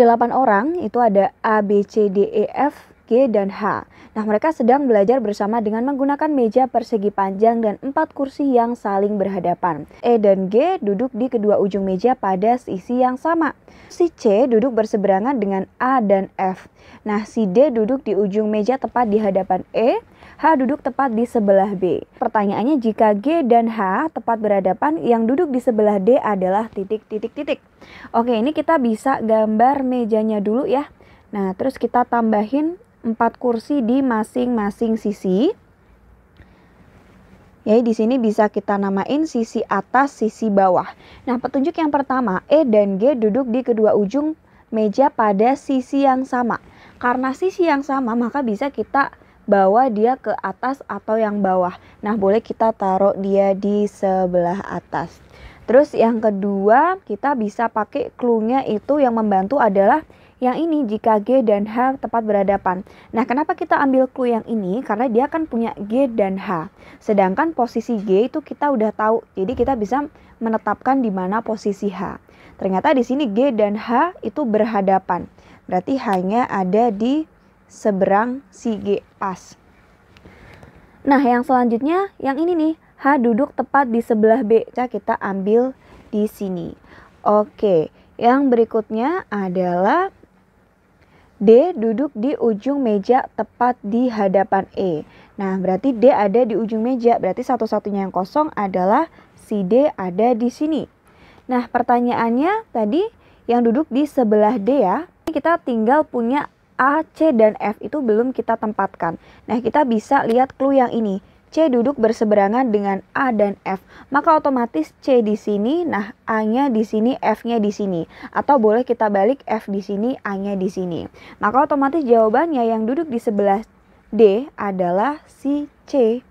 delapan orang itu ada A B C D E F G, dan H. Nah, mereka sedang belajar bersama dengan menggunakan meja persegi panjang dan empat kursi yang saling berhadapan. E dan G duduk di kedua ujung meja pada sisi yang sama. Si C duduk berseberangan dengan A dan F. Nah, si D duduk di ujung meja tepat di hadapan E, H duduk tepat di sebelah B. Pertanyaannya jika G dan H tepat berhadapan, yang duduk di sebelah D adalah titik-titik-titik. Oke, ini kita bisa gambar mejanya dulu ya. Nah, terus kita tambahin 4 kursi di masing-masing sisi. Ya, di sini bisa kita namain sisi atas, sisi bawah. Nah, petunjuk yang pertama, E dan G duduk di kedua ujung meja pada sisi yang sama. Karena sisi yang sama, maka bisa kita bawa dia ke atas atau yang bawah. Nah, boleh kita taruh dia di sebelah atas. Terus yang kedua, kita bisa pakai clue-nya itu yang membantu adalah yang ini jika G dan H tepat berhadapan. Nah, kenapa kita ambil clue yang ini? Karena dia akan punya G dan H. Sedangkan posisi G itu kita udah tahu, jadi kita bisa menetapkan di mana posisi H. Ternyata di sini G dan H itu berhadapan. Berarti hanya ada di seberang si G pas. Nah, yang selanjutnya yang ini nih, H duduk tepat di sebelah B. Nah, kita ambil di sini. Oke, yang berikutnya adalah D duduk di ujung meja tepat di hadapan E. Nah, berarti D ada di ujung meja, berarti satu-satunya yang kosong adalah si D ada di sini. Nah, pertanyaannya tadi yang duduk di sebelah D ya, kita tinggal punya A, C, dan F itu belum kita tempatkan. Nah, kita bisa lihat clue yang ini. C duduk berseberangan dengan A dan F. Maka otomatis C di sini, nah A-nya di sini, F-nya di sini. Atau boleh kita balik F di sini, A-nya di sini. Maka otomatis jawabannya yang duduk di sebelah D adalah si C.